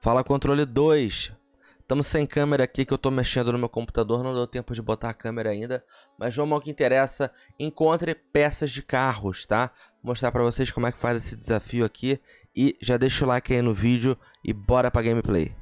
Fala controle 2. Estamos sem câmera aqui que eu estou mexendo no meu computador, não deu tempo de botar a câmera ainda, mas vamos ao que interessa. Encontre peças de carros, tá? Vou mostrar para vocês como é que faz esse desafio aqui e já deixa o like aí no vídeo e bora para gameplay.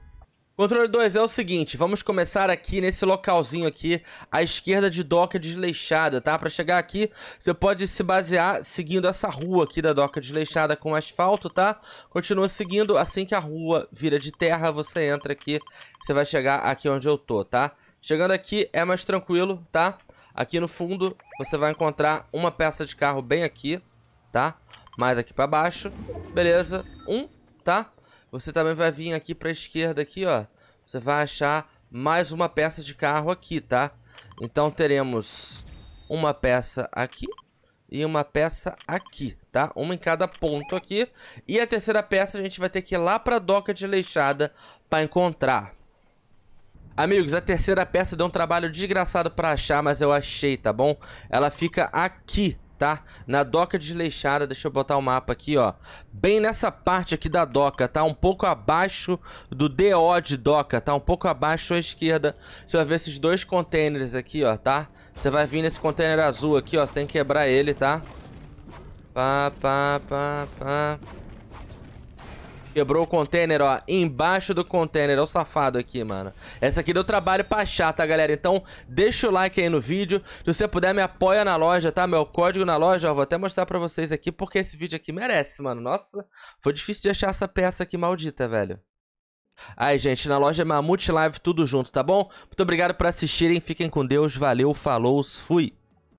Controle 2 é o seguinte, vamos começar aqui nesse localzinho aqui, à esquerda de Doca Desleixada, tá? Para chegar aqui, você pode se basear seguindo essa rua aqui da Doca Desleixada com asfalto, tá? Continua seguindo, assim que a rua vira de terra, você entra aqui, você vai chegar aqui onde eu tô, tá? Chegando aqui é mais tranquilo, tá? Aqui no fundo, você vai encontrar uma peça de carro bem aqui, tá? Mais aqui para baixo, beleza? Um, tá? Você também vai vir aqui para a esquerda aqui, ó. Você vai achar mais uma peça de carro aqui, tá? Então teremos uma peça aqui e uma peça aqui, tá? Uma em cada ponto aqui. E a terceira peça a gente vai ter que ir lá para a doca de Leixada para encontrar. Amigos, a terceira peça deu um trabalho desgraçado para achar, mas eu achei, tá bom? Ela fica aqui, tá? Na doca desleixada, deixa eu botar o mapa aqui, ó. Bem nessa parte aqui da doca, tá? Um pouco abaixo do DO de doca, tá? Um pouco abaixo à esquerda. Você vai ver esses dois containers aqui, ó, tá? Você vai vir nesse container azul aqui, ó. Você tem que quebrar ele, tá? Pá, pá, pá, pá. Quebrou o container, ó. Embaixo do container. é o safado aqui, mano. Essa aqui deu trabalho pra achar, tá, galera? Então, deixa o like aí no vídeo. Se você puder, me apoia na loja, tá? Meu código na loja, ó. Vou até mostrar pra vocês aqui, porque esse vídeo aqui merece, mano. Nossa, foi difícil de achar essa peça aqui maldita, velho. Aí, gente, na loja Mamute Live, tudo junto, tá bom? Muito obrigado por assistirem. Fiquem com Deus. Valeu, falou, fui.